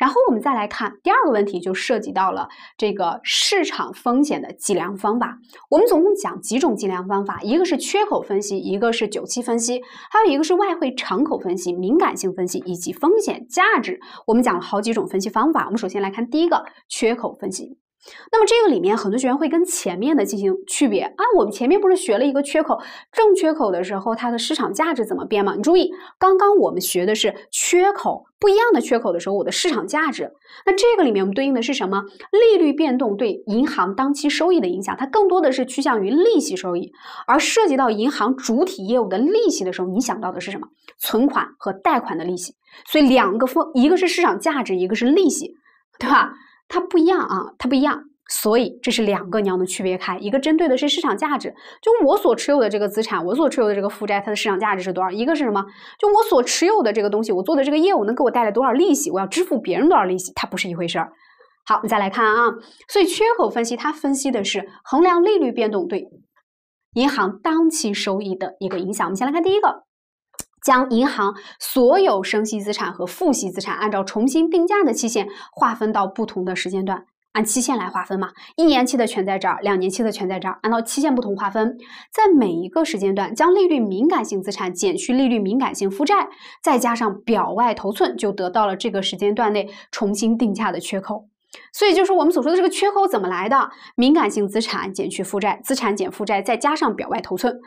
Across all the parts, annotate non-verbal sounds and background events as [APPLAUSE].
然后我们再来看第二个问题，就涉及到了这个市场风险的计量方法。我们总共讲几种计量方法，一个是缺口分析，一个是久期分析，还有一个是外汇敞口分析、敏感性分析以及风险价值。我们讲了好几种分析方法。我们首先来看第一个缺口分析。那么这个里面很多学员会跟前面的进行区别啊，我们前面不是学了一个缺口正缺口的时候它的市场价值怎么变吗？你注意，刚刚我们学的是缺口不一样的缺口的时候，我的市场价值。那这个里面我们对应的是什么？利率变动对银行当期收益的影响，它更多的是趋向于利息收益。而涉及到银行主体业务的利息的时候，你想到的是什么？存款和贷款的利息。所以两个分，一个是市场价值，一个是利息，对吧？它不一样啊，它不一样，所以这是两个你要能区别开。一个针对的是市场价值，就我所持有的这个资产，我所持有的这个负债，它的市场价值是多少？一个是什么？就我所持有的这个东西，我做的这个业务能给我带来多少利息？我要支付别人多少利息？它不是一回事儿。好，我们再来看啊，所以缺口分析它分析的是衡量利率变动对银行当期收益的一个影响。我们先来看第一个。将银行所有生息资产和付息资产按照重新定价的期限划分到不同的时间段，按期限来划分嘛，一年期的全在这儿，两年期的全在这儿，按照期限不同划分，在每一个时间段将利率敏感性资产减去利率敏感性负债，再加上表外头寸，就得到了这个时间段内重新定价的缺口。所以就是我们所说的这个缺口怎么来的？敏感性资产减去负债，资产减负债再加上表外头寸。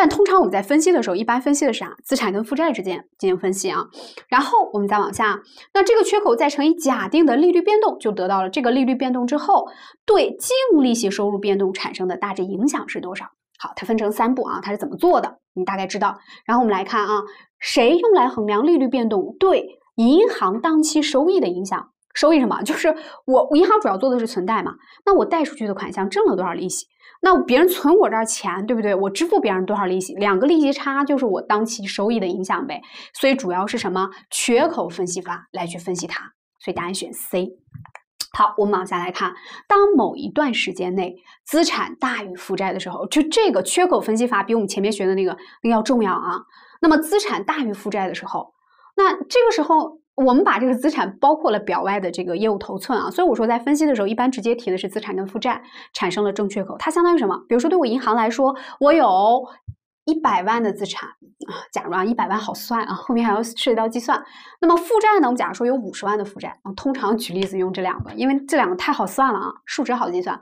但通常我们在分析的时候，一般分析的是啊，资产跟负债之间进行分析啊，然后我们再往下，那这个缺口再乘以假定的利率变动，就得到了这个利率变动之后对净利息收入变动产生的大致影响是多少？好，它分成三步啊，它是怎么做的？你大概知道。然后我们来看啊，谁用来衡量利率变动对银行当期收益的影响？收益什么？[LAUGHS] 就是我银行主要做的是存贷嘛，那我贷出去的款项挣了多少利息？那别人存我这儿钱，对不对？我支付别人多少利息，两个利息差就是我当期收益的影响呗。所以主要是什么缺口分析法来去分析它？所以答案选 C。好，我们往下来看，当某一段时间内资产大于负债的时候，就这个缺口分析法比我们前面学的那个要重要啊。那么资产大于负债的时候，那这个时候。我们把这个资产包括了表外的这个业务头寸啊，所以我说在分析的时候，一般直接提的是资产跟负债产生了正缺口，它相当于什么？比如说对我银行来说，我有一百万的资产啊，假如啊一百万好算啊，后面还要涉及到计算。那么负债呢，我们假如说有五十万的负债，啊，通常举例子用这两个，因为这两个太好算了啊，数值好计算。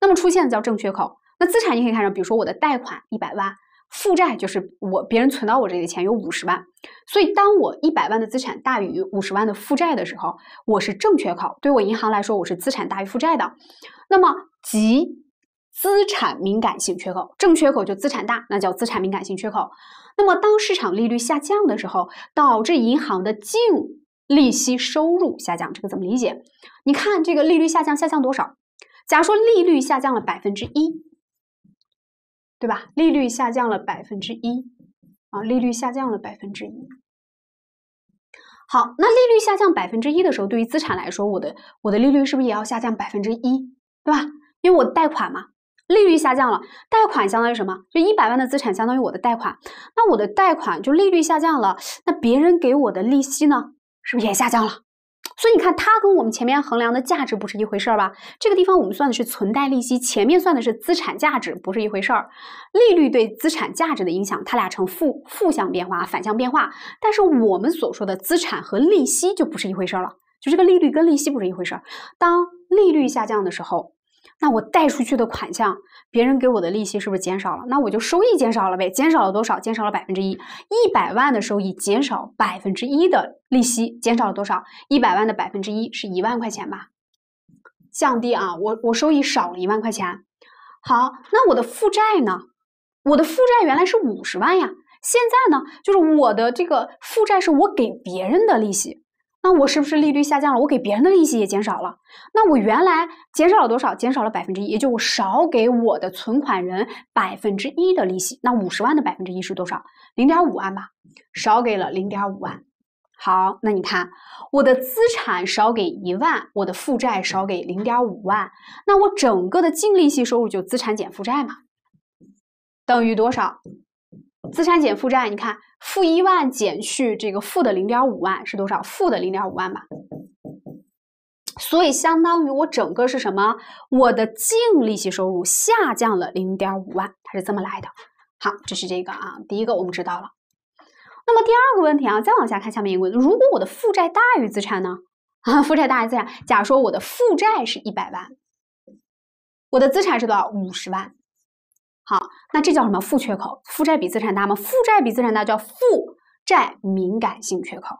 那么出现的叫正缺口，那资产你可以看着，比如说我的贷款一百万。负债就是我别人存到我这里的钱有五十万，所以当我一百万的资产大于五十万的负债的时候，我是正缺口。对我银行来说，我是资产大于负债的。那么即资产敏感性缺口正缺口就资产大，那叫资产敏感性缺口。那么当市场利率下降的时候，导致银行的净利息收入下降，这个怎么理解？你看这个利率下降下降多少？假如说利率下降了百分之一。对吧？利率下降了百分之一，啊，利率下降了百分之一。好，那利率下降百分之一的时候，对于资产来说，我的我的利率是不是也要下降百分之一？对吧？因为我贷款嘛，利率下降了，贷款相当于什么？就一百万的资产相当于我的贷款，那我的贷款就利率下降了，那别人给我的利息呢，是不是也下降了？所以你看，它跟我们前面衡量的价值不是一回事儿吧？这个地方我们算的是存贷利息，前面算的是资产价值，不是一回事儿。利率对资产价值的影响，它俩成负负向变化，反向变化。但是我们所说的资产和利息就不是一回事儿了，就这个利率跟利息不是一回事儿。当利率下降的时候。那我贷出去的款项，别人给我的利息是不是减少了？那我就收益减少了呗？减少了多少？减少了百分之一。一百万的收益减少百分之一的利息，减少了多少？一百万的百分之一是一万块钱吧？降低啊，我我收益少了一万块钱。好，那我的负债呢？我的负债原来是五十万呀，现在呢，就是我的这个负债是我给别人的利息。那我是不是利率下降了？我给别人的利息也减少了。那我原来减少了多少？减少了百分之一，也就我少给我的存款人百分之一的利息。那五十万的百分之一是多少？零点五万吧，少给了零点五万。好，那你看，我的资产少给一万，我的负债少给零点五万，那我整个的净利息收入就资产减负债嘛，等于多少？资产减负债，你看负一万减去这个负的零点五万是多少？负的零点五万吧。所以相当于我整个是什么？我的净利息收入下降了零点五万，它是这么来的。好，这是这个啊，第一个我们知道了。那么第二个问题啊，再往下看下面一个问题：如果我的负债大于资产呢？啊，负债大于资产。假如说我的负债是一百万，我的资产是多少？五十万。好，那这叫什么负缺口？负债比资产大吗？负债比资产大叫负债敏感性缺口。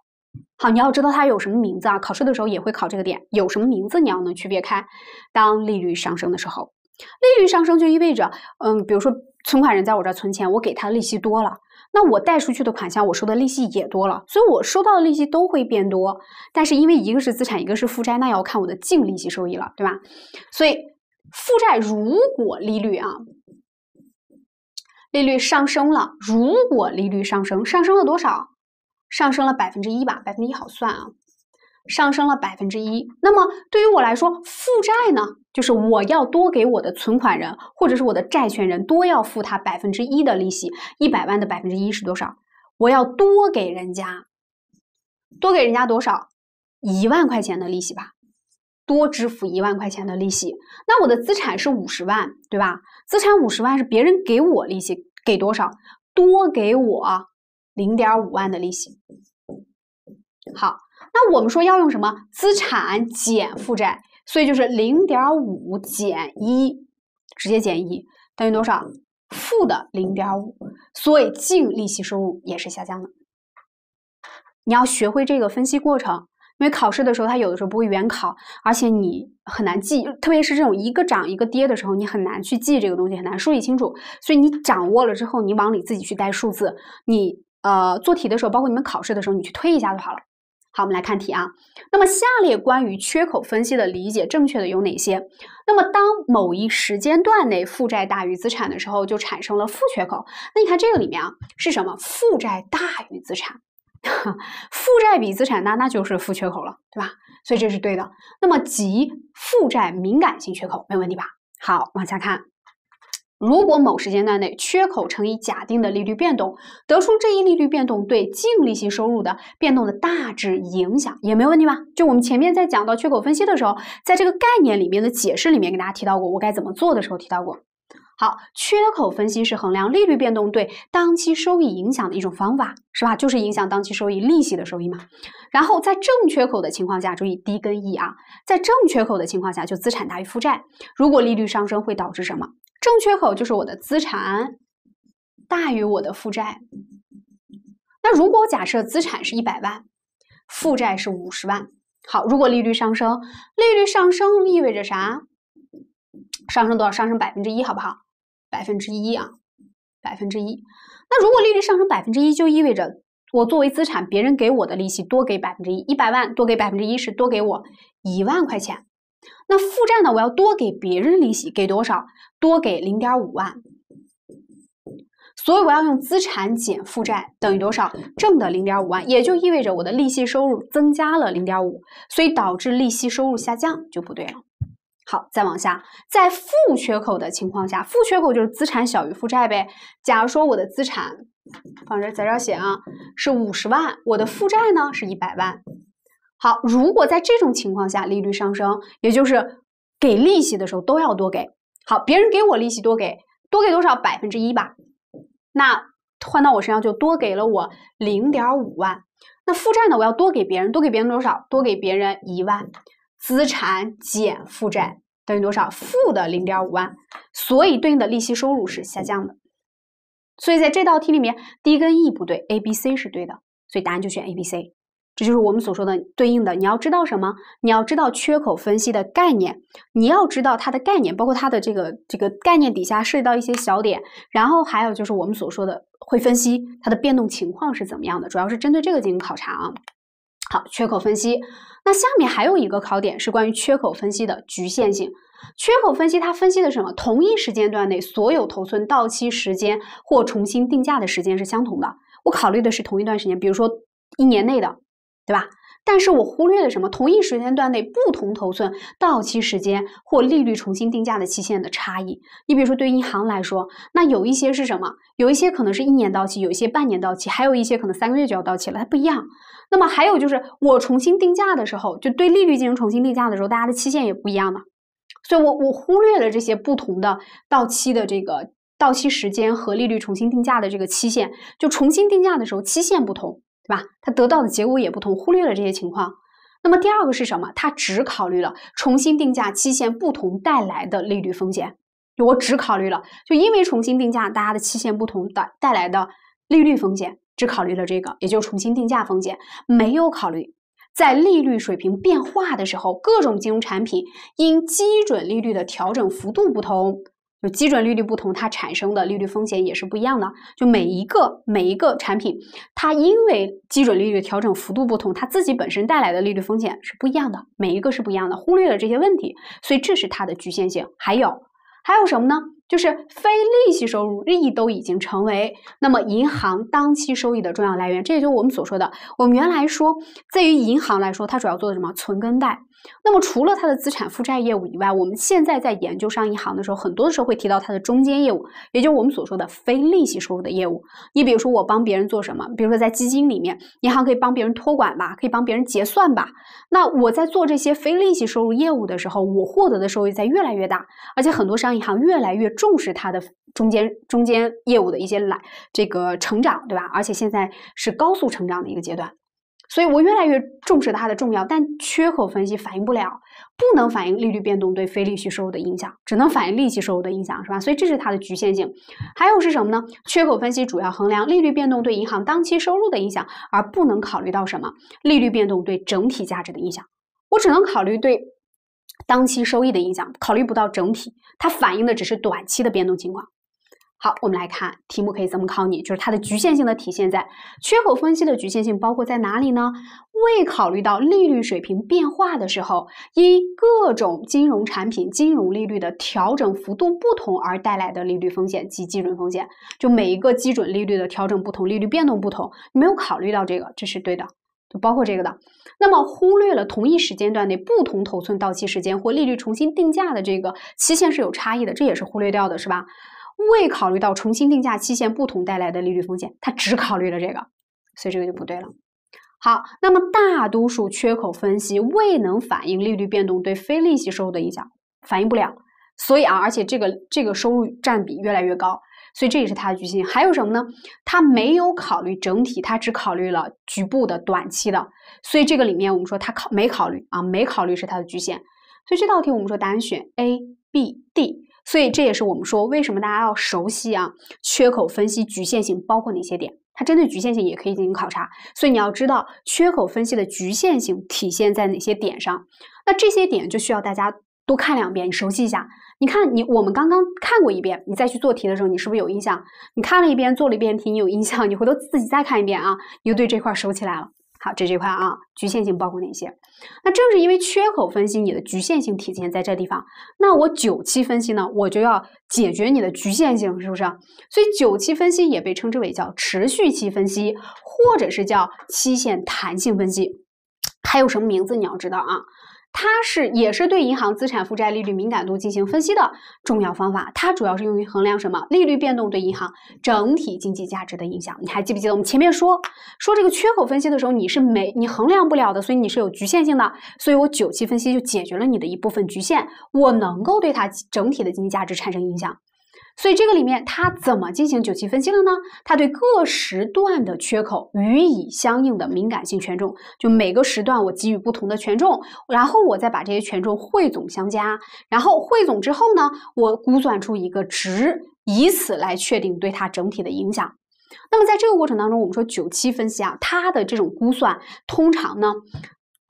好，你要知道它有什么名字啊？考试的时候也会考这个点，有什么名字你要能区别开。当利率上升的时候，利率上升就意味着，嗯，比如说存款人在我这儿存钱，我给他利息多了，那我贷出去的款项，我收的利息也多了，所以我收到的利息都会变多。但是因为一个是资产，一个是负债，那要看我的净利息收益了，对吧？所以负债如果利率啊。利率上升了，如果利率上升，上升了多少？上升了百分之一吧，百分之一好算啊，上升了百分之一。那么对于我来说，负债呢，就是我要多给我的存款人或者是我的债权人多要付他百分之一的利息，一百万的百分之一是多少？我要多给人家，多给人家多少？一万块钱的利息吧，多支付一万块钱的利息。那我的资产是五十万，对吧？资产五十万是别人给我利息，给多少？多给我零点五万的利息。好，那我们说要用什么？资产减负债，所以就是零点五减一，直接减一，等于多少？负的零点五。所以净利息收入也是下降的。你要学会这个分析过程。因为考试的时候，它有的时候不会原考，而且你很难记，特别是这种一个涨一个跌的时候，你很难去记这个东西，很难梳理清楚。所以你掌握了之后，你往里自己去带数字，你呃做题的时候，包括你们考试的时候，你去推一下就好了。好，我们来看题啊。那么下列关于缺口分析的理解正确的有哪些？那么当某一时间段内负债大于资产的时候，就产生了负缺口。那你看这个里面啊，是什么？负债大于资产。[LAUGHS] 负债比资产大，那就是负缺口了，对吧？所以这是对的。那么即负债敏感性缺口，没问题吧？好，往下看。如果某时间段内缺口乘以假定的利率变动，得出这一利率变动对净利息收入的变动的大致影响，也没问题吧？就我们前面在讲到缺口分析的时候，在这个概念里面的解释里面，给大家提到过，我该怎么做的时候提到过。好，缺口分析是衡量利率变动对当期收益影响的一种方法，是吧？就是影响当期收益，利息的收益嘛。然后在正缺口的情况下，注意低跟 e 啊，在正缺口的情况下，就资产大于负债。如果利率上升会导致什么？正缺口就是我的资产大于我的负债。那如果假设资产是一百万，负债是五十万，好，如果利率上升，利率上升意味着啥？上升多少？上升百分之一，好不好？百分之一啊，百分之一。那如果利率上升百分之一，就意味着我作为资产，别人给我的利息多给百分之一，一百万多给百分之一是多给我一万块钱。那负债呢，我要多给别人利息，给多少？多给零点五万。所以我要用资产减负债等于多少？正的零点五万，也就意味着我的利息收入增加了零点五，所以导致利息收入下降就不对了。好，再往下，在负缺口的情况下，负缺口就是资产小于负债呗。假如说我的资产放这，在这写啊，是五十万，我的负债呢是一百万。好，如果在这种情况下，利率上升，也就是给利息的时候都要多给。好，别人给我利息多给，多给多少？百分之一吧。那换到我身上就多给了我零点五万。那负债呢，我要多给别人，多给别人多少？多给别人一万。资产减负债等于多少？负的零点五万，所以对应的利息收入是下降的。所以在这道题里面，D 跟 E 不对，A、B、C 是对的，所以答案就选 A、B、C。这就是我们所说的对应的，你要知道什么？你要知道缺口分析的概念，你要知道它的概念，包括它的这个这个概念底下涉及到一些小点，然后还有就是我们所说的会分析它的变动情况是怎么样的，主要是针对这个进行考察啊。好，缺口分析。那下面还有一个考点是关于缺口分析的局限性。缺口分析它分析的什么？同一时间段内所有头寸到期时间或重新定价的时间是相同的。我考虑的是同一段时间，比如说一年内的，对吧？但是我忽略了什么？同一时间段内不同头寸到期时间或利率重新定价的期限的差异。你比如说，对银行来说，那有一些是什么？有一些可能是一年到期，有一些半年到期，还有一些可能三个月就要到期了，它不一样。那么还有就是，我重新定价的时候，就对利率进行重新定价的时候，大家的期限也不一样的。所以，我我忽略了这些不同的到期的这个到期时间和利率重新定价的这个期限，就重新定价的时候，期限不同。吧，它得到的结果也不同，忽略了这些情况。那么第二个是什么？它只考虑了重新定价期限不同带来的利率风险，我只考虑了，就因为重新定价大家的期限不同带带来的利率风险，只考虑了这个，也就重新定价风险，没有考虑在利率水平变化的时候，各种金融产品因基准利率的调整幅度不同。就基准利率不同，它产生的利率风险也是不一样的。就每一个每一个产品，它因为基准利率调整幅度不同，它自己本身带来的利率风险是不一样的。每一个是不一样的，忽略了这些问题，所以这是它的局限性。还有还有什么呢？就是非利息收入，利益都已经成为那么银行当期收益的重要来源。这也就是我们所说的，我们原来说在于银行来说，它主要做的什么存根贷。那么，除了它的资产负债业务以外，我们现在在研究商业银行的时候，很多的时候会提到它的中间业务，也就我们所说的非利息收入的业务。你比如说，我帮别人做什么？比如说，在基金里面，银行可以帮别人托管吧，可以帮别人结算吧。那我在做这些非利息收入业务的时候，我获得的收益在越来越大，而且很多商业银行越来越重视它的中间中间业务的一些来这个成长，对吧？而且现在是高速成长的一个阶段。所以，我越来越重视它的重要，但缺口分析反映不了，不能反映利率变动对非利息收入的影响，只能反映利息收入的影响，是吧？所以这是它的局限性。还有是什么呢？缺口分析主要衡量利率变动对银行当期收入的影响，而不能考虑到什么利率变动对整体价值的影响。我只能考虑对当期收益的影响，考虑不到整体，它反映的只是短期的变动情况。好，我们来看题目，可以怎么考你？就是它的局限性的体现在缺口分析的局限性包括在哪里呢？未考虑到利率水平变化的时候，因各种金融产品金融利率的调整幅度不同而带来的利率风险及基准风险，就每一个基准利率的调整不同，利率变动不同，没有考虑到这个，这是对的，就包括这个的。那么忽略了同一时间段内不同头寸到期时间或利率重新定价的这个期限是有差异的，这也是忽略掉的，是吧？未考虑到重新定价期限不同带来的利率风险，它只考虑了这个，所以这个就不对了。好，那么大多数缺口分析未能反映利率变动对非利息收入的影响，反映不了。所以啊，而且这个这个收入占比越来越高，所以这也是它的局限。还有什么呢？它没有考虑整体，它只考虑了局部的短期的。所以这个里面我们说它考没考虑啊，没考虑是它的局限。所以这道题我们说答案选 A、B、D。所以这也是我们说为什么大家要熟悉啊缺口分析局限性包括哪些点？它针对局限性也可以进行考察，所以你要知道缺口分析的局限性体现在哪些点上。那这些点就需要大家多看两遍，你熟悉一下。你看你我们刚刚看过一遍，你再去做题的时候，你是不是有印象？你看了一遍，做了一遍题，你有印象，你回头自己再看一遍啊，你就对这块熟起来了。好，这这块啊，局限性包括哪些？那正是因为缺口分析，你的局限性体现在这地方。那我九期分析呢，我就要解决你的局限性，是不是？所以九期分析也被称之为叫持续期分析，或者是叫期限弹性分析。还有什么名字你要知道啊？它是也是对银行资产负债利率敏感度进行分析的重要方法，它主要是用于衡量什么利率变动对银行整体经济价值的影响。你还记不记得我们前面说说这个缺口分析的时候，你是没你衡量不了的，所以你是有局限性的。所以我久期分析就解决了你的一部分局限，我能够对它整体的经济价值产生影响。所以这个里面它怎么进行九七分析了呢？它对各时段的缺口予以相应的敏感性权重，就每个时段我给予不同的权重，然后我再把这些权重汇总相加，然后汇总之后呢，我估算出一个值，以此来确定对它整体的影响。那么在这个过程当中，我们说九七分析啊，它的这种估算通常呢，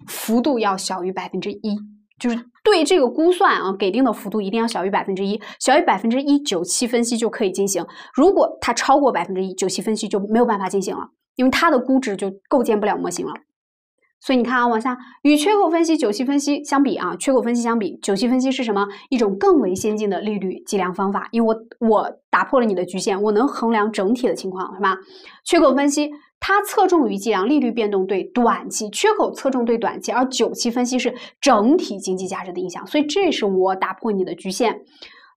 幅度要小于百分之一。就是对这个估算啊，给定的幅度一定要小于百分之一，小于百分之一，九期分析就可以进行。如果它超过百分之一，九期分析就没有办法进行了，因为它的估值就构建不了模型了。所以你看啊，往下与缺口分析、九期分析相比啊，缺口分析相比，九期分析是什么？一种更为先进的利率计量方法。因为我我打破了你的局限，我能衡量整体的情况，是吧？缺口分析。它侧重于计量利率变动对短期缺口侧重对短期，而九期分析是整体经济价值的影响，所以这是我打破你的局限。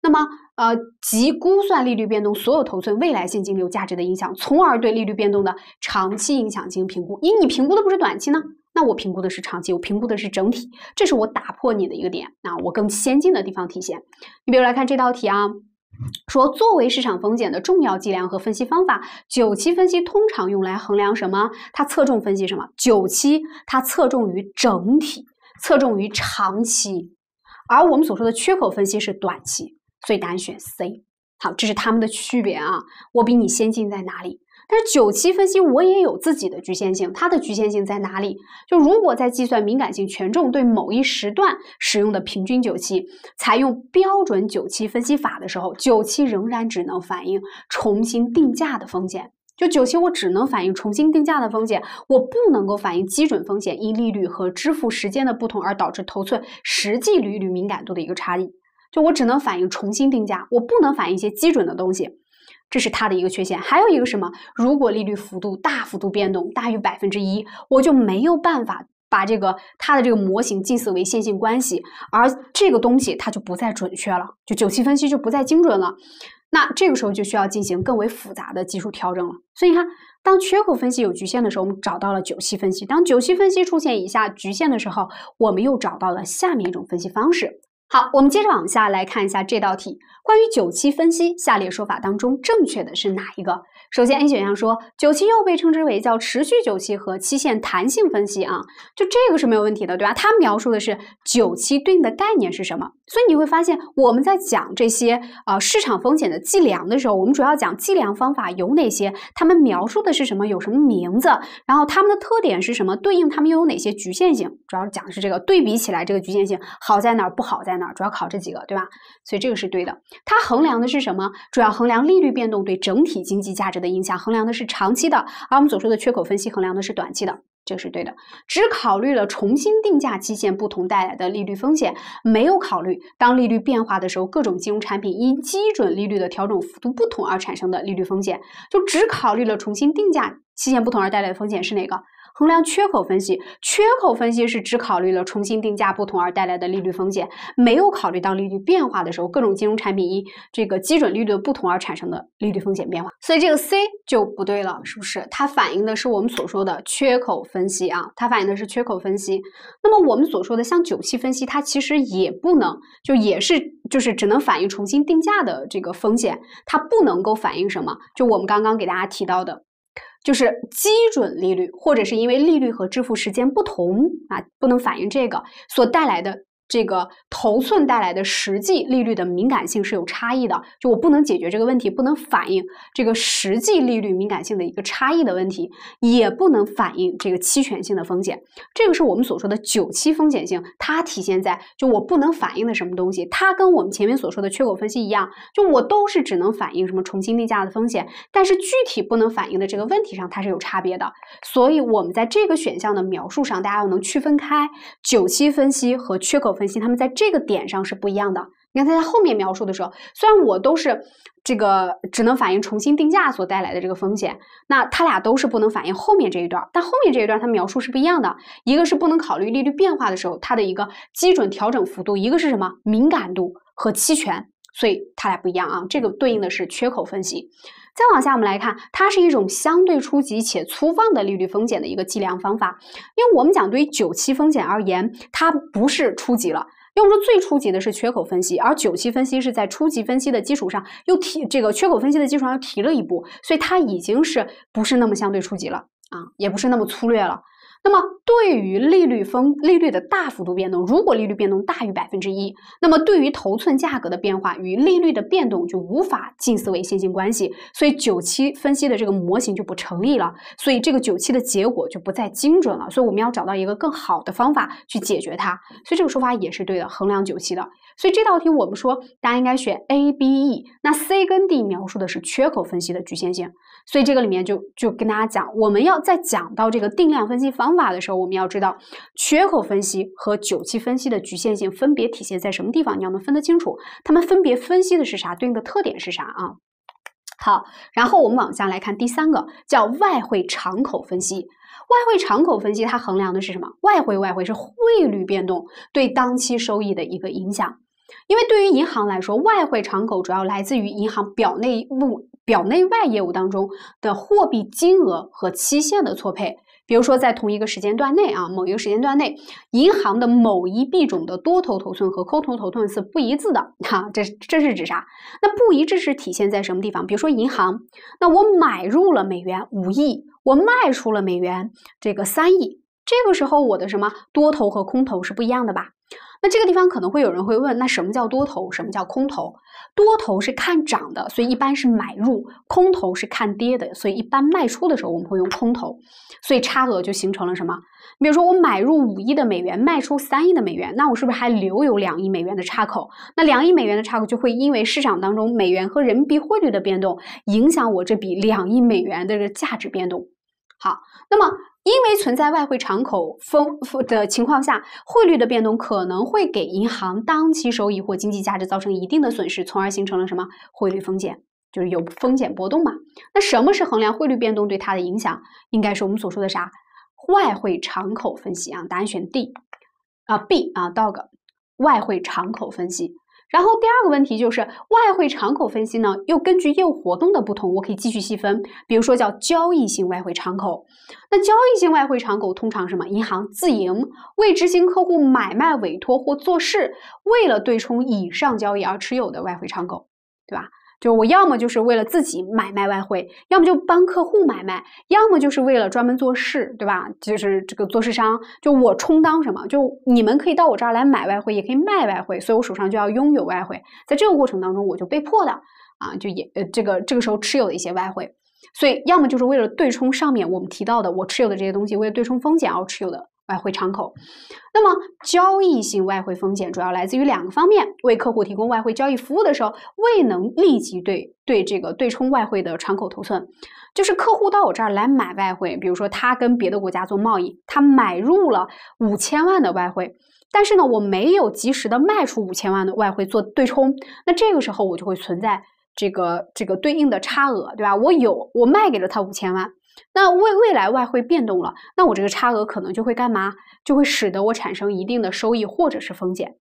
那么，呃，即估算利率变动所有头寸未来现金流价值的影响，从而对利率变动的长期影响进行评估。因为你评估的不是短期呢，那我评估的是长期，我评估的是整体，这是我打破你的一个点啊，我更先进的地方体现。你比如来看这道题啊。说作为市场风险的重要计量和分析方法，九期分析通常用来衡量什么？它侧重分析什么？九期它侧重于整体，侧重于长期，而我们所说的缺口分析是短期，所以答案选 C。好，这是他们的区别啊，我比你先进在哪里？但是九七分析我也有自己的局限性，它的局限性在哪里？就如果在计算敏感性权重对某一时段使用的平均九七，采用标准九七分析法的时候，九七仍然只能反映重新定价的风险。就九七我只能反映重新定价的风险，我不能够反映基准风险因利率和支付时间的不同而导致头寸实际利率敏感度的一个差异。就我只能反映重新定价，我不能反映一些基准的东西。这是它的一个缺陷，还有一个什么？如果利率幅度大幅度变动，大于百分之一，我就没有办法把这个它的这个模型近似为线性关系，而这个东西它就不再准确了，就久期分析就不再精准了。那这个时候就需要进行更为复杂的技术调整了。所以你看，当缺口分析有局限的时候，我们找到了久期分析；当久期分析出现以下局限的时候，我们又找到了下面一种分析方式。好，我们接着往下来看一下这道题。关于久期分析，下列说法当中正确的是哪一个？首先，A 选项说久期又被称之为叫持续久期和期限弹性分析啊，就这个是没有问题的，对吧？它描述的是久期对应的概念是什么？所以你会发现，我们在讲这些呃市场风险的计量的时候，我们主要讲计量方法有哪些，他们描述的是什么，有什么名字，然后他们的特点是什么，对应他们又有哪些局限性，主要讲的是这个。对比起来，这个局限性好在哪儿，不好在哪儿？主要考这几个，对吧？所以这个是对的。它衡量的是什么？主要衡量利率变动对整体经济价值的影响。衡量的是长期的，而我们所说的缺口分析衡量的是短期的，这是对的。只考虑了重新定价期限不同带来的利率风险，没有考虑当利率变化的时候，各种金融产品因基准利率的调整幅度不同而产生的利率风险。就只考虑了重新定价期限不同而带来的风险是哪个？衡量缺口分析，缺口分析是只考虑了重新定价不同而带来的利率风险，没有考虑到利率变化的时候各种金融产品因这个基准利率的不同而产生的利率风险变化。所以这个 C 就不对了，是不是？它反映的是我们所说的缺口分析啊，它反映的是缺口分析。那么我们所说的像久期分析，它其实也不能，就也是就是只能反映重新定价的这个风险，它不能够反映什么？就我们刚刚给大家提到的。就是基准利率，或者是因为利率和支付时间不同啊，不能反映这个所带来的。这个头寸带来的实际利率的敏感性是有差异的，就我不能解决这个问题，不能反映这个实际利率敏感性的一个差异的问题，也不能反映这个期权性的风险。这个是我们所说的久期风险性，它体现在就我不能反映的什么东西，它跟我们前面所说的缺口分析一样，就我都是只能反映什么重新定价的风险，但是具体不能反映的这个问题上，它是有差别的。所以，我们在这个选项的描述上，大家要能区分开久期分析和缺口分。分析他们在这个点上是不一样的。你看他在后面描述的时候，虽然我都是这个只能反映重新定价所带来的这个风险，那他俩都是不能反映后面这一段。但后面这一段他描述是不一样的，一个是不能考虑利率变化的时候它的一个基准调整幅度，一个是什么敏感度和期权，所以他俩不一样啊。这个对应的是缺口分析。再往下，我们来看，它是一种相对初级且粗放的利率风险的一个计量方法。因为我们讲，对于久期风险而言，它不是初级了。因为我们说，最初级的是缺口分析，而久期分析是在初级分析的基础上又提这个缺口分析的基础上又提了一步，所以它已经是不是那么相对初级了啊，也不是那么粗略了。那么，对于利率风利率的大幅度变动，如果利率变动大于百分之一，那么对于头寸价格的变化与利率的变动就无法近似为线性关系，所以九期分析的这个模型就不成立了，所以这个九期的结果就不再精准了，所以我们要找到一个更好的方法去解决它。所以这个说法也是对的，衡量九期的。所以这道题我们说大家应该选 A、B、E，那 C 跟 D 描述的是缺口分析的局限性。所以这个里面就就跟大家讲，我们要在讲到这个定量分析方。法的时候，我们要知道缺口分析和久期分析的局限性分别体现在什么地方，你要能分得清楚，他们分别分析的是啥，对应的特点是啥啊？好，然后我们往下来看第三个，叫外汇敞口分析。外汇敞口分析它衡量的是什么？外汇外汇是汇率变动对当期收益的一个影响。因为对于银行来说，外汇敞口主要来自于银行表内务、表内外业务当中的货币金额和期限的错配。比如说，在同一个时间段内啊，某一个时间段内，银行的某一币种的多头头寸和空头头寸是不一致的。哈，这这是指啥？那不一致是体现在什么地方？比如说银行，那我买入了美元五亿，我卖出了美元这个三亿，这个时候我的什么多头和空头是不一样的吧？那这个地方可能会有人会问，那什么叫多头？什么叫空头？多头是看涨的，所以一般是买入；空头是看跌的，所以一般卖出的时候我们会用空头。所以差额就形成了什么？你比如说我买入五亿的美元，卖出三亿的美元，那我是不是还留有两亿美元的差口？那两亿美元的差口就会因为市场当中美元和人民币汇率的变动，影响我这笔两亿美元的这个价值变动。好，那么。因为存在外汇敞口风的情况下，汇率的变动可能会给银行当期收益或经济价值造成一定的损失，从而形成了什么？汇率风险，就是有风险波动嘛。那什么是衡量汇率变动对它的影响？应该是我们所说的啥？外汇敞口分析啊。答案选 D，啊 B 啊 dog，外汇敞口分析。然后第二个问题就是外汇敞口分析呢，又根据业务活动的不同，我可以继续细分，比如说叫交易性外汇敞口。那交易性外汇敞口通常什么？银行自营未执行客户买卖委托或做事，为了对冲以上交易而持有的外汇敞口，对吧？就我要么就是为了自己买卖外汇，要么就帮客户买卖，要么就是为了专门做事，对吧？就是这个做市商，就我充当什么？就你们可以到我这儿来买外汇，也可以卖外汇，所以我手上就要拥有外汇。在这个过程当中，我就被迫的啊，就也呃这个这个时候持有的一些外汇。所以要么就是为了对冲上面我们提到的我持有的这些东西，为了对冲风险而持有的。外汇敞口，那么交易性外汇风险主要来自于两个方面：为客户提供外汇交易服务的时候，未能立即对对这个对冲外汇的敞口头寸。就是客户到我这儿来买外汇，比如说他跟别的国家做贸易，他买入了五千万的外汇，但是呢，我没有及时的卖出五千万的外汇做对冲，那这个时候我就会存在这个这个对应的差额，对吧？我有，我卖给了他五千万。那未未来外汇变动了，那我这个差额可能就会干嘛？就会使得我产生一定的收益或者是风险。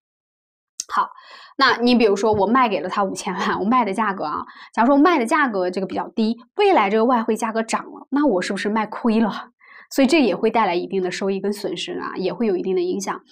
好，那你比如说我卖给了他五千万，我卖的价格啊，假如说卖的价格这个比较低，未来这个外汇价格涨了，那我是不是卖亏了？所以这也会带来一定的收益跟损失啊，也会有一定的影响。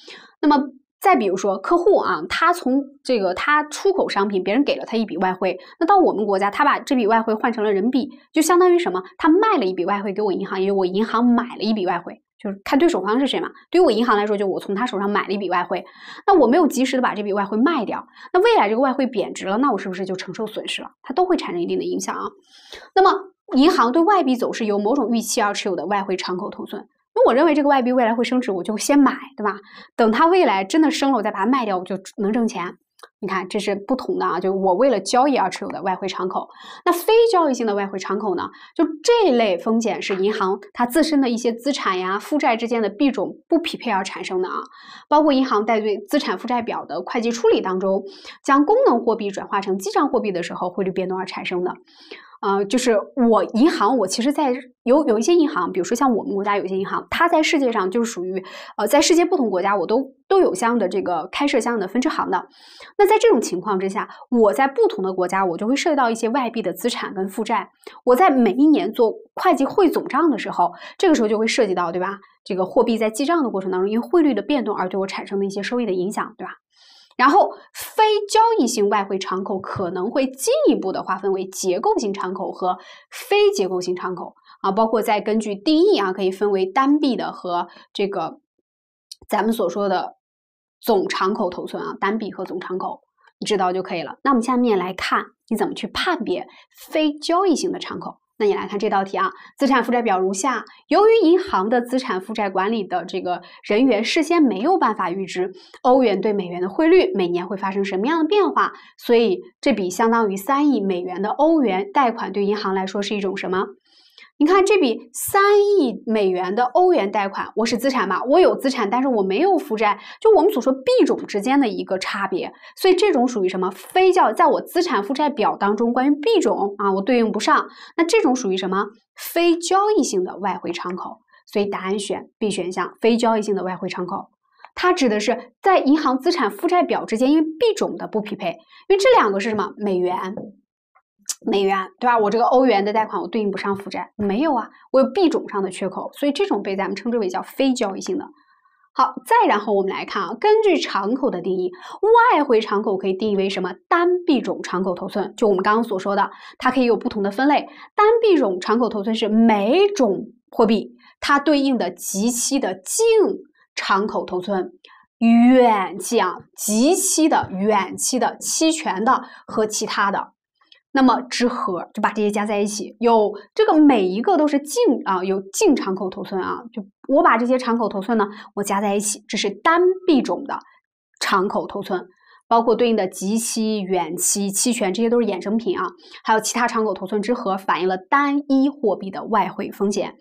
那么。再比如说，客户啊，他从这个他出口商品，别人给了他一笔外汇，那到我们国家，他把这笔外汇换成了人民币，就相当于什么？他卖了一笔外汇给我银行，因为我银行买了一笔外汇，就是看对手方是谁嘛。对于我银行来说，就我从他手上买了一笔外汇，那我没有及时的把这笔外汇卖掉，那未来这个外汇贬值了，那我是不是就承受损失了？它都会产生一定的影响啊。那么，银行对外币走势有某种预期而持有的外汇敞口头寸。我认为这个外币未来会升值，我就先买，对吧？等它未来真的升了，我再把它卖掉，我就能挣钱。你看，这是不同的啊。就我为了交易而持有的外汇敞口，那非交易性的外汇敞口呢？就这类风险是银行它自身的一些资产呀、负债之间的币种不匹配而产生的啊，包括银行在对资产负债表的会计处理当中，将功能货币转化成记账货币的时候，汇率变动而产生的。啊，就是我银行，我其实，在有有一些银行，比如说像我们国家有一些银行，它在世界上就是属于，呃，在世界不同国家我都都有相应的这个开设相应的分支行的。那在这种情况之下，我在不同的国家，我就会涉及到一些外币的资产跟负债。我在每一年做会计汇总账的时候，这个时候就会涉及到，对吧？这个货币在记账的过程当中，因为汇率的变动而对我产生的一些收益的影响，对吧？然后，非交易性外汇敞口可能会进一步的划分为结构性敞口和非结构性敞口啊，包括再根据定义啊，可以分为单币的和这个咱们所说的总敞口头寸啊，单币和总敞口，你知道就可以了。那我们下面来看，你怎么去判别非交易性的敞口。那你来看这道题啊，资产负债表如下。由于银行的资产负债管理的这个人员事先没有办法预知欧元对美元的汇率每年会发生什么样的变化，所以这笔相当于三亿美元的欧元贷款对银行来说是一种什么？你看这笔三亿美元的欧元贷款，我是资产吧？我有资产，但是我没有负债，就我们所说币种之间的一个差别，所以这种属于什么？非叫在我资产负债表当中关于币种啊，我对应不上。那这种属于什么？非交易性的外汇敞口。所以答案选 B 选项，非交易性的外汇敞口。它指的是在银行资产负债表之间，因为币种的不匹配，因为这两个是什么？美元。[TSK] 美元对吧？我这个欧元的贷款我对应不上负债，没有啊，我有币种上的缺口，所以这种被咱们称之为叫非交易性的。好，再然后我们来看啊，根据敞口的定义，外汇敞口可以定义为什么？单币种敞口头寸，就我们刚刚所说的，它可以有不同的分类。单币种敞口头寸是每种货币它对应的即期的净敞口头寸，远期啊，即期的、远期的、期权的和其他的。那么之和就把这些加在一起，有这个每一个都是净啊，有净敞口头寸啊，就我把这些敞口头寸呢，我加在一起，这是单币种的敞口头寸，包括对应的即期、远期、期权，这些都是衍生品啊，还有其他敞口头寸之和反映了单一货币的外汇风险。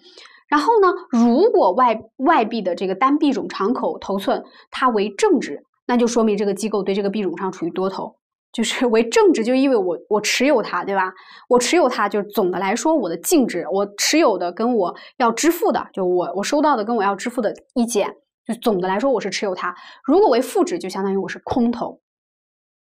然后呢，如果外外币的这个单币种敞口头寸它为正值，那就说明这个机构对这个币种上处于多头。就是为正值，就因为我我持有它，对吧？我持有它，就总的来说我的净值，我持有的跟我要支付的，就我我收到的跟我要支付的意见，就总的来说我是持有它。如果为负值，就相当于我是空头。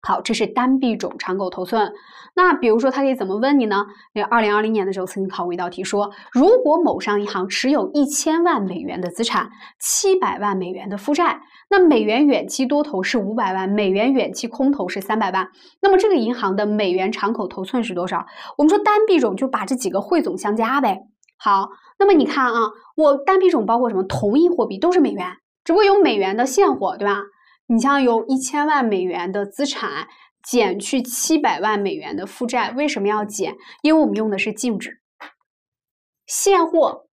好，这是单币种敞口头寸。那比如说，它可以怎么问你呢？那二零二零年的时候曾经考过一道题，说如果某商银行持有一千万美元的资产，七百万美元的负债，那美元远期多头是五百万，美元远期空头是三百万，那么这个银行的美元敞口头寸是多少？我们说单币种就把这几个汇总相加呗。好，那么你看啊，我单币种包括什么？同一货币都是美元，只不过有美元的现货，对吧？你像有一千万美元的资产，减去七百万美元的负债，为什么要减？因为我们用的是净值，现货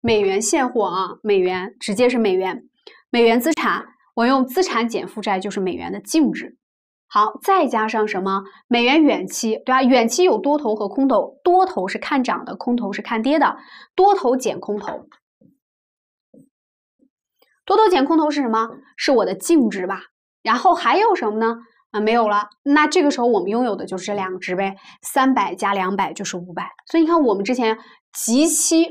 美元现货啊，美元直接是美元，美元资产，我用资产减负债就是美元的净值。好，再加上什么？美元远期，对吧？远期有多头和空头，多头是看涨的，空头是看跌的，多头减空头。多多减空头是什么？是我的净值吧？然后还有什么呢？啊，没有了。那这个时候我们拥有的就是这两个值呗，三百加两百就是五百。所以你看，我们之前即期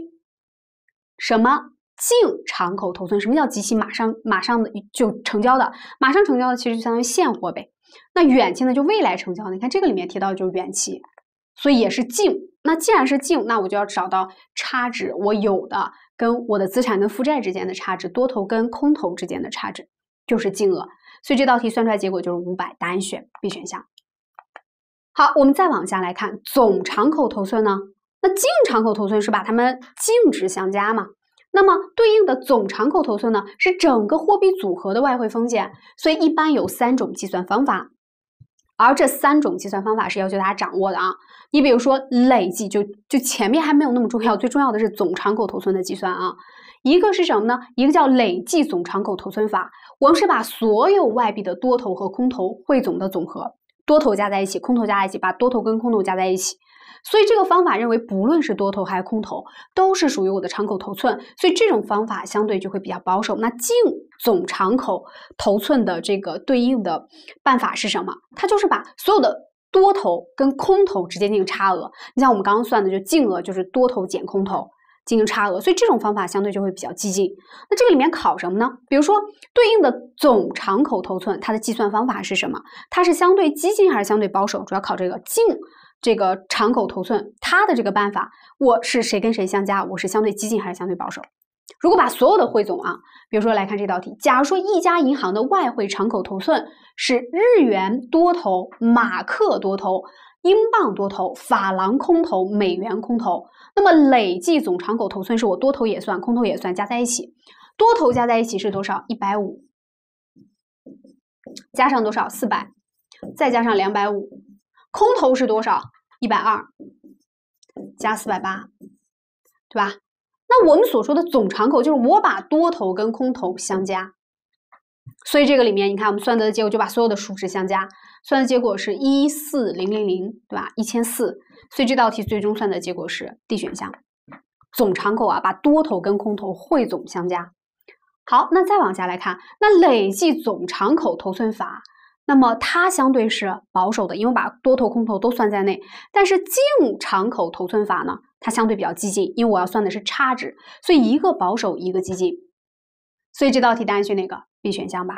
什么净敞口头寸？什么叫即期？马上马上的就成交的，马上成交的其实就相当于现货呗。那远期呢？就未来成交的。你看这个里面提到就是远期，所以也是净。那既然是净，那我就要找到差值，我有的。跟我的资产跟负债之间的差值，多头跟空头之间的差值就是净额，所以这道题算出来结果就是五百，答案选 B 选项。好，我们再往下来看总敞口头寸呢？那净敞口头寸是把它们净值相加嘛？那么对应的总敞口头寸呢，是整个货币组合的外汇风险，所以一般有三种计算方法。而这三种计算方法是要求大家掌握的啊！你比如说累计，就就前面还没有那么重要，最重要的是总敞口头寸的计算啊。一个是什么呢？一个叫累计总敞口头寸法，我们是把所有外币的多头和空头汇总的总和，多头加在一起，空头加在一起，把多头跟空头加在一起。所以这个方法认为，不论是多头还是空头，都是属于我的敞口头寸，所以这种方法相对就会比较保守。那净总敞口头寸的这个对应的办法是什么？它就是把所有的多头跟空头直接进行差额。你像我们刚刚算的，就净额就是多头减空头进行差额，所以这种方法相对就会比较激进。那这个里面考什么呢？比如说对应的总敞口头寸，它的计算方法是什么？它是相对激进还是相对保守？主要考这个净。这个敞口头寸，它的这个办法，我是谁跟谁相加？我是相对激进还是相对保守？如果把所有的汇总啊，比如说来看这道题，假如说一家银行的外汇敞口头寸是日元多头、马克多头、英镑多头、法郎空头、美元空头，那么累计总敞口头寸是我多头也算，空头也算，加在一起，多头加在一起是多少？一百五，加上多少？四百，再加上两百五，空头是多少？一百二加四百八，对吧？那我们所说的总敞口就是我把多头跟空头相加，所以这个里面你看，我们算得的结果就把所有的数值相加，算的结果是一四零零零，对吧？一千四，所以这道题最终算的结果是 D 选项，总敞口啊，把多头跟空头汇总相加。好，那再往下来看，那累计总敞口头寸法。那么它相对是保守的，因为把多头空头都算在内。但是净敞口头寸法呢，它相对比较激进，因为我要算的是差值，所以一个保守，一个激进。所以这道题答案选哪个？B 选项吧。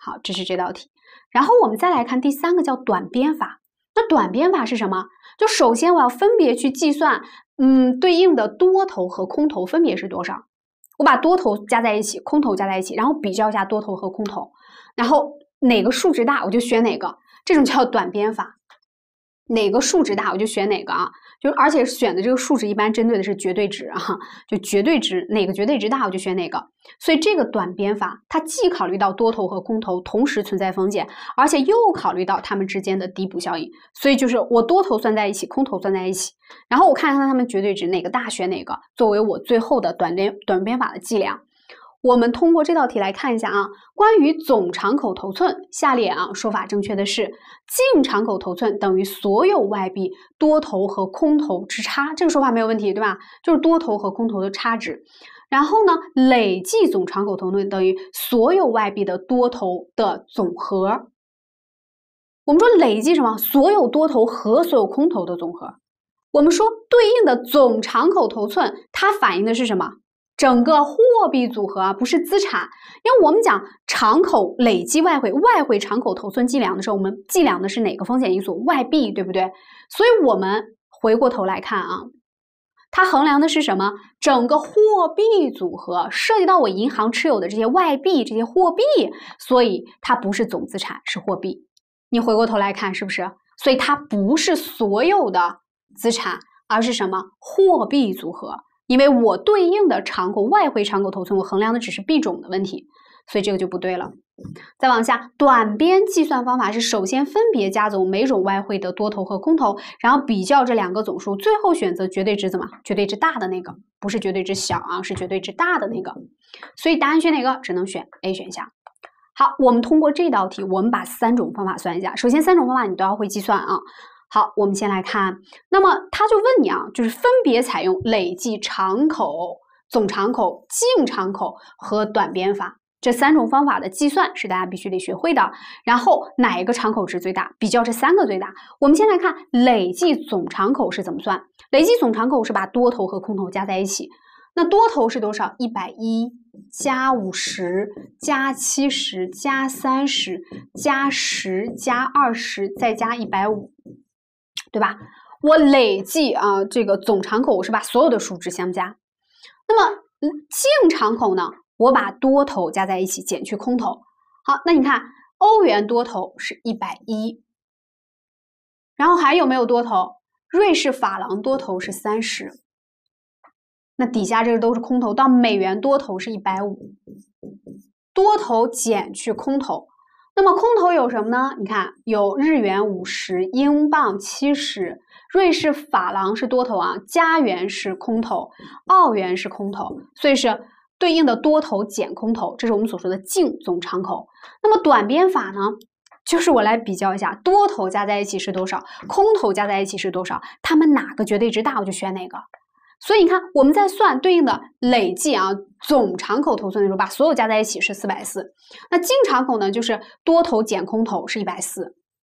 好，这是这道题。然后我们再来看第三个，叫短边法。那短边法是什么？就首先我要分别去计算，嗯，对应的多头和空头分别是多少。我把多头加在一起，空头加在一起，然后比较一下多头和空头，然后。哪个数值大我就选哪个，这种叫短边法。哪个数值大我就选哪个啊，就是而且选的这个数值一般针对的是绝对值啊，就绝对值哪个绝对值大我就选哪个。所以这个短边法它既考虑到多头和空头同时存在风险，而且又考虑到它们之间的抵补效应，所以就是我多头算在一起，空头算在一起，然后我看看他们绝对值哪个大选哪个，作为我最后的短边短边法的计量。我们通过这道题来看一下啊，关于总长口头寸，下列啊说法正确的是，净长口头寸等于所有外币多头和空头之差，这个说法没有问题，对吧？就是多头和空头的差值。然后呢，累计总长口头寸等于所有外币的多头的总和。我们说累计什么？所有多头和所有空头的总和。我们说对应的总长口头寸，它反映的是什么？整个货币组合啊，不是资产，因为我们讲敞口累积外汇，外汇敞口头寸计量的时候，我们计量的是哪个风险因素？外币，对不对？所以我们回过头来看啊，它衡量的是什么？整个货币组合涉及到我银行持有的这些外币、这些货币，所以它不是总资产，是货币。你回过头来看，是不是？所以它不是所有的资产，而是什么？货币组合。因为我对应的敞口外汇敞口头寸，我衡量的只是币种的问题，所以这个就不对了。再往下，短边计算方法是首先分别加总每种外汇的多头和空头，然后比较这两个总数，最后选择绝对值怎么？绝对值大的那个，不是绝对值小啊，是绝对值大的那个。所以答案选哪个？只能选 A 选项。好，我们通过这道题，我们把三种方法算一下。首先三种方法你都要会计算啊。好，我们先来看，那么他就问你啊，就是分别采用累计敞口、总敞口、净敞口和短边法这三种方法的计算是大家必须得学会的。然后哪一个敞口值最大？比较这三个最大。我们先来看累计总敞口是怎么算？累计总敞口是把多头和空头加在一起。那多头是多少？一百一加五十加七十加三十加十加二十再加一百五。对吧？我累计啊，这个总敞口我是把所有的数值相加。那么净敞口呢？我把多头加在一起，减去空头。好，那你看，欧元多头是110，然后还有没有多头？瑞士法郎多头是30。那底下这个都是空头。到美元多头是150，多头减去空头。那么空头有什么呢？你看，有日元五十，英镑七十，瑞士法郎是多头啊，加元是空头，澳元是空头，所以是对应的多头减空头，这是我们所说的净总敞口。那么短边法呢，就是我来比较一下，多头加在一起是多少，空头加在一起是多少，它们哪个绝对值大，我就选哪个。所以你看，我们在算对应的累计啊。总场口头寸的时候，把所有加在一起是四百四。那净场口呢，就是多头减空头是一百四，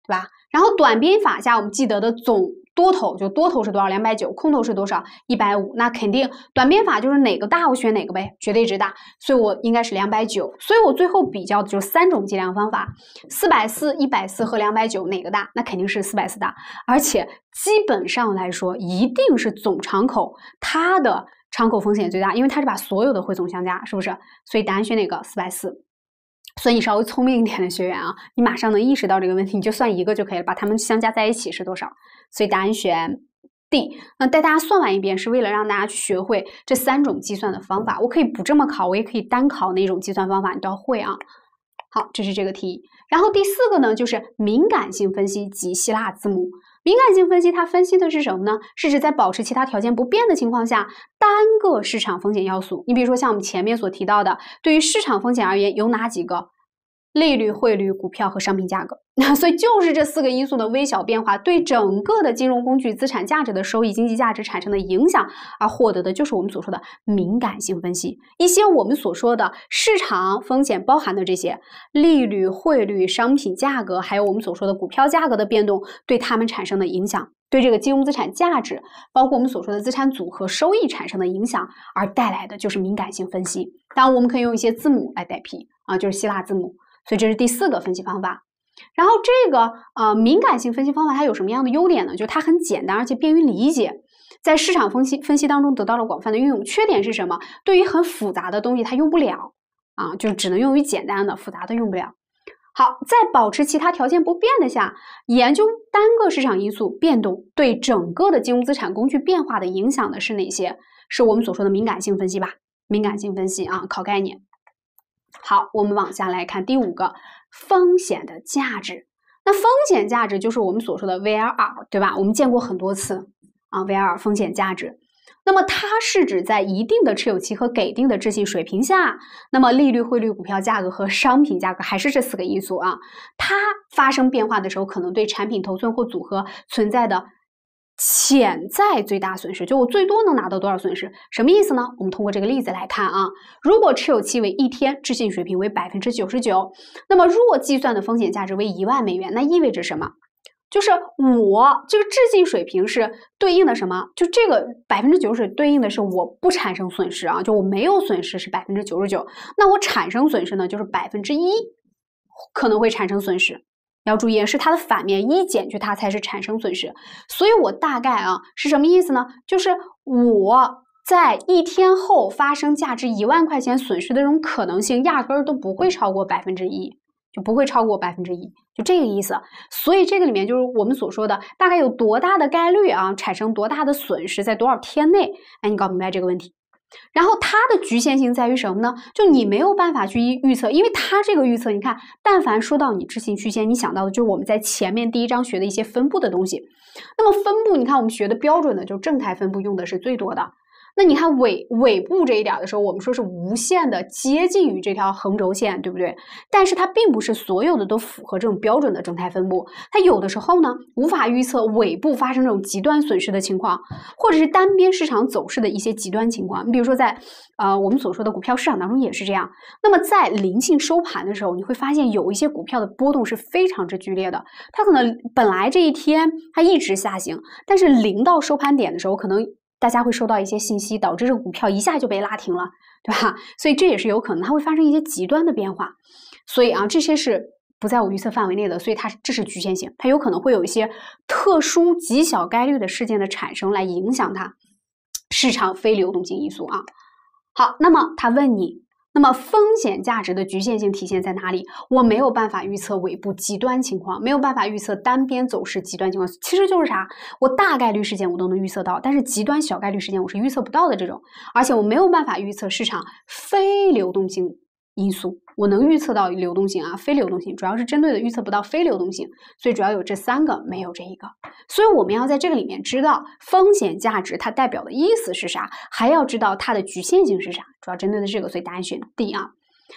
对吧？然后短边法下，我们记得的总多头就多头是多少？两百九，空头是多少？一百五。那肯定短边法就是哪个大我选哪个呗，绝对值大，所以我应该是两百九。所以我最后比较的就是三种计量方法：四百四、一百四和两百九，哪个大？那肯定是四百四大。而且基本上来说，一定是总场口它的。敞口风险最大，因为他是把所有的汇总相加，是不是？所以答案选哪个？四百四。所以你稍微聪明一点的学员啊，你马上能意识到这个问题，你就算一个就可以了，把它们相加在一起是多少？所以答案选 D。那带大家算完一遍，是为了让大家学会这三种计算的方法。我可以不这么考，我也可以单考那种计算方法，你都要会啊。好，这是这个题。然后第四个呢，就是敏感性分析及希腊字母。敏感性分析，它分析的是什么呢？是指在保持其他条件不变的情况下，单个市场风险要素。你比如说，像我们前面所提到的，对于市场风险而言，有哪几个？利率、汇率、股票和商品价格，那所以就是这四个因素的微小变化对整个的金融工具资产价值的收益、经济价值产生的影响，而获得的就是我们所说的敏感性分析。一些我们所说的市场风险包含的这些利率、汇率、商品价格，还有我们所说的股票价格的变动，对它们产生的影响，对这个金融资产价值，包括我们所说的资产组合收益产生的影响，而带来的就是敏感性分析。当然，我们可以用一些字母来代替啊，就是希腊字母。所以这是第四个分析方法，然后这个呃敏感性分析方法它有什么样的优点呢？就是它很简单，而且便于理解，在市场分析分析当中得到了广泛的运用。缺点是什么？对于很复杂的东西它用不了啊，就只能用于简单的，复杂的用不了。好，在保持其他条件不变的下，研究单个市场因素变动对整个的金融资产工具变化的影响的是哪些？是我们所说的敏感性分析吧？敏感性分析啊，考概念。好，我们往下来看第五个风险的价值。那风险价值就是我们所说的 VLR，对吧？我们见过很多次啊，VLR 风险价值。那么它是指在一定的持有期和给定的置信水平下，那么利率、汇率、股票价格和商品价格还是这四个因素啊，它发生变化的时候，可能对产品头寸或组合存在的。潜在最大损失就我最多能拿到多少损失？什么意思呢？我们通过这个例子来看啊。如果持有期为一天，置信水平为百分之九十九，那么若计算的风险价值为一万美元，那意味着什么？就是我这个置信水平是对应的什么？就这个百分之九十对应的是我不产生损失啊，就我没有损失是百分之九十九，那我产生损失呢，就是百分之一可能会产生损失。要注意，是它的反面，一减去它才是产生损失。所以我大概啊是什么意思呢？就是我在一天后发生价值一万块钱损失的这种可能性，压根儿都不会超过百分之一，就不会超过百分之一，就这个意思。所以这个里面就是我们所说的大概有多大的概率啊，产生多大的损失，在多少天内？哎，你搞明白这个问题。然后它的局限性在于什么呢？就你没有办法去预预测，因为它这个预测，你看，但凡说到你执行区间，你想到的就是我们在前面第一章学的一些分布的东西。那么分布，你看我们学的标准的就是正态分布，用的是最多的。那你看尾尾部这一点的时候，我们说是无限的接近于这条横轴线，对不对？但是它并不是所有的都符合这种标准的正态分布，它有的时候呢无法预测尾部发生这种极端损失的情况，或者是单边市场走势的一些极端情况。你比如说在呃我们所说的股票市场当中也是这样。那么在临近收盘的时候，你会发现有一些股票的波动是非常之剧烈的，它可能本来这一天它一直下行，但是临到收盘点的时候可能。大家会收到一些信息，导致这个股票一下就被拉停了，对吧？所以这也是有可能，它会发生一些极端的变化。所以啊，这些是不在我预测范围内的，所以它这是局限性，它有可能会有一些特殊极小概率的事件的产生来影响它市场非流动性因素啊。好，那么他问你。那么，风险价值的局限性体现在哪里？我没有办法预测尾部极端情况，没有办法预测单边走势极端情况。其实就是啥？我大概率事件我都能预测到，但是极端小概率事件我是预测不到的这种。而且我没有办法预测市场非流动性因素。我能预测到流动性啊，非流动性主要是针对的预测不到非流动性，所以主要有这三个，没有这一个，所以我们要在这个里面知道风险价值它代表的意思是啥，还要知道它的局限性是啥，主要针对的这个，所以答案选 D 啊。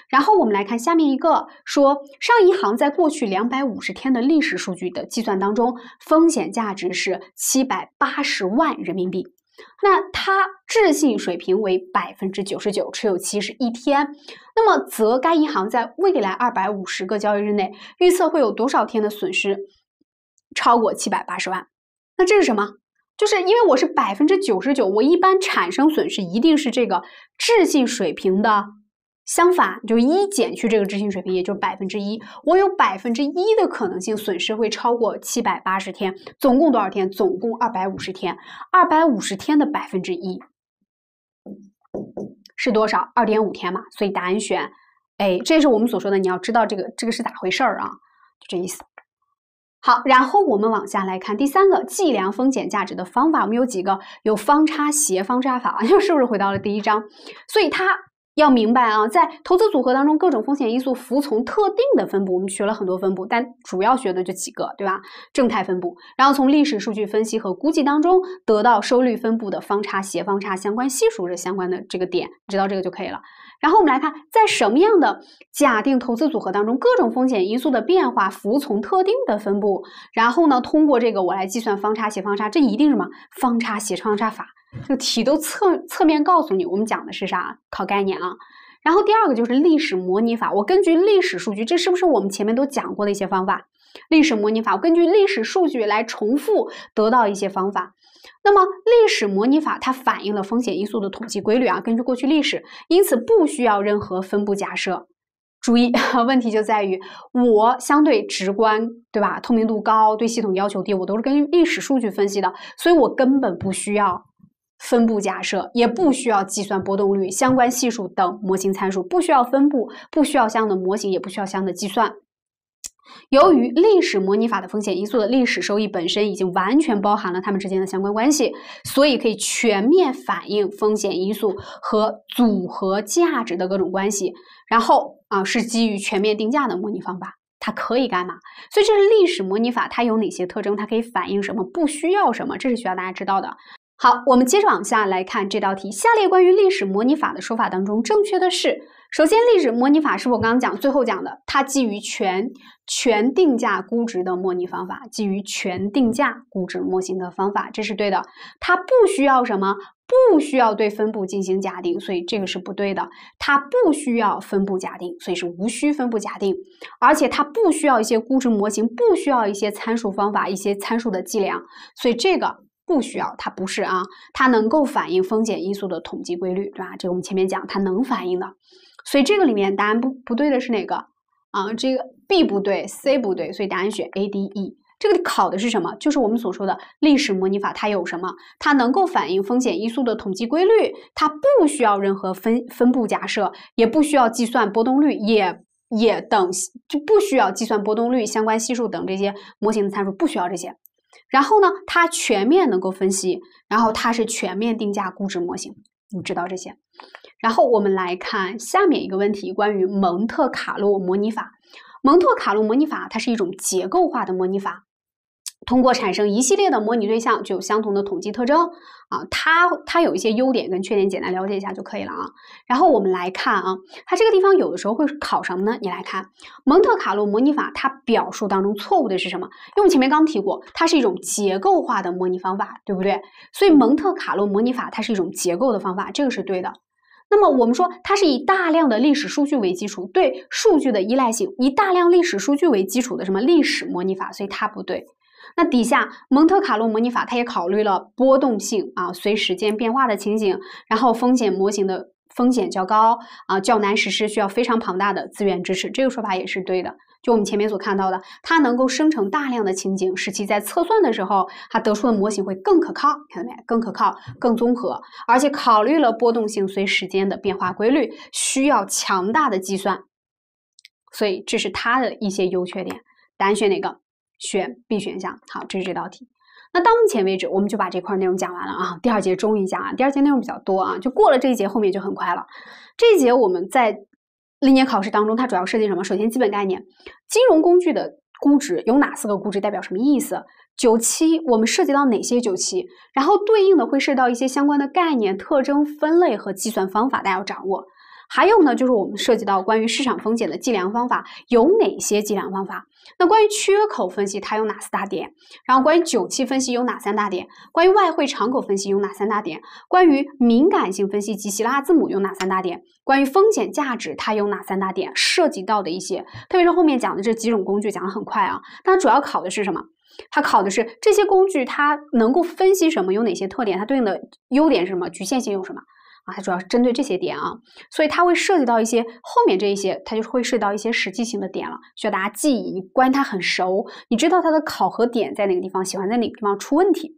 然后我们来看下面一个，说上银行在过去两百五十天的历史数据的计算当中，风险价值是七百八十万人民币。那他置信水平为百分之九十九，持有期是一天，那么则该银行在未来二百五十个交易日内预测会有多少天的损失超过七百八十万？那这是什么？就是因为我是百分之九十九，我一般产生损失一定是这个置信水平的。相反，就一减去这个执行水平，也就是百分之一。我有百分之一的可能性损失会超过七百八十天，总共多少天？总共二百五十天，二百五十天的百分之一是多少？二点五天嘛。所以答案选 A。这是我们所说的，你要知道这个这个是咋回事儿啊？就这意思。好，然后我们往下来看第三个计量风险价值的方法，我们有几个？有方差协方差法，又 [LAUGHS] 是不是回到了第一章？所以它。要明白啊，在投资组合当中，各种风险因素服从特定的分布。我们学了很多分布，但主要学的就几个，对吧？正态分布，然后从历史数据分析和估计当中得到收益率分布的方差、斜方差、相关系数这相关的这个点，知道这个就可以了。然后我们来看，在什么样的假定投资组合当中，各种风险因素的变化服从特定的分布。然后呢，通过这个我来计算方差、斜方差，这一定什么？方差斜方差法。这个题都侧侧面告诉你，我们讲的是啥？考概念啊。然后第二个就是历史模拟法，我根据历史数据，这是不是我们前面都讲过的一些方法？历史模拟法，我根据历史数据来重复得到一些方法。那么历史模拟法它反映了风险因素的统计规律啊，根据过去历史，因此不需要任何分布假设。注意，[LAUGHS] 问题就在于我相对直观，对吧？透明度高，对系统要求低，我都是根据历史数据分析的，所以我根本不需要。分布假设也不需要计算波动率、相关系数等模型参数，不需要分布，不需要相应的模型，也不需要相应的计算。由于历史模拟法的风险因素的历史收益本身已经完全包含了它们之间的相关关系，所以可以全面反映风险因素和组合价值的各种关系。然后啊，是基于全面定价的模拟方法，它可以干嘛？所以这是历史模拟法它有哪些特征？它可以反映什么？不需要什么？这是需要大家知道的。好，我们接着往下来看这道题。下列关于历史模拟法的说法当中，正确的是：首先，历史模拟法是我刚刚讲最后讲的，它基于全全定价估值的模拟方法，基于全定价估值模型的方法，这是对的。它不需要什么，不需要对分布进行假定，所以这个是不对的。它不需要分布假定，所以是无需分布假定。而且它不需要一些估值模型，不需要一些参数方法，一些参数的计量，所以这个。不需要，它不是啊，它能够反映风险因素的统计规律，对吧？这个我们前面讲，它能反映的。所以这个里面答案不不对的是哪个啊？这个 B 不对，C 不对，所以答案选 A、D、E。这个考的是什么？就是我们所说的历史模拟法，它有什么？它能够反映风险因素的统计规律，它不需要任何分分布假设，也不需要计算波动率，也也等就不需要计算波动率相关系数等这些模型的参数，不需要这些。然后呢，它全面能够分析，然后它是全面定价估值模型，你知道这些。然后我们来看下面一个问题，关于蒙特卡洛模拟法。蒙特卡洛模拟法，它是一种结构化的模拟法。通过产生一系列的模拟对象具有相同的统计特征啊，它它有一些优点跟缺点，简单了解一下就可以了啊。然后我们来看啊，它这个地方有的时候会考什么呢？你来看蒙特卡洛模拟法，它表述当中错误的是什么？因为我们前面刚提过，它是一种结构化的模拟方法，对不对？所以蒙特卡洛模拟法它是一种结构的方法，这个是对的。那么我们说它是以大量的历史数据为基础，对数据的依赖性，以大量历史数据为基础的什么历史模拟法？所以它不对。那底下蒙特卡洛模拟法，它也考虑了波动性啊随时间变化的情景，然后风险模型的风险较高啊较难实施，需要非常庞大的资源支持，这个说法也是对的。就我们前面所看到的，它能够生成大量的情景，使其在测算的时候，它得出的模型会更可靠，看到没？更可靠、更综合，而且考虑了波动性随时间的变化规律，需要强大的计算。所以这是它的一些优缺点。答案选哪个？选 B 选项，好，这是这道题。那到目前为止，我们就把这块内容讲完了啊。第二节终于讲，第二节内容比较多啊，就过了这一节，后面就很快了。这一节我们在历年考试当中，它主要涉及什么？首先，基本概念，金融工具的估值有哪四个估值，代表什么意思？九期，我们涉及到哪些九期？然后对应的会涉及到一些相关的概念、特征、分类和计算方法，大家要掌握。还有呢，就是我们涉及到关于市场风险的计量方法有哪些计量方法？那关于缺口分析它有哪四大点？然后关于久期分析有哪三大点？关于外汇敞口分析有哪三大点？关于敏感性分析及其腊字母有哪三大点？关于风险价值它有哪三大点？涉及到的一些，特别是后面讲的这几种工具讲的很快啊，它主要考的是什么？它考的是这些工具它能够分析什么？有哪些特点？它对应的优点是什么？局限性有什么？啊，它主要是针对这些点啊，所以它会涉及到一些后面这一些，它就会涉及到一些实际性的点了，需要大家记忆，你关于它很熟，你知道它的考核点在哪个地方，喜欢在哪个地方出问题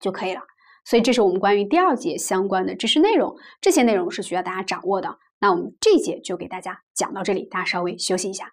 就可以了。所以这是我们关于第二节相关的知识内容，这些内容是需要大家掌握的。那我们这节就给大家讲到这里，大家稍微休息一下。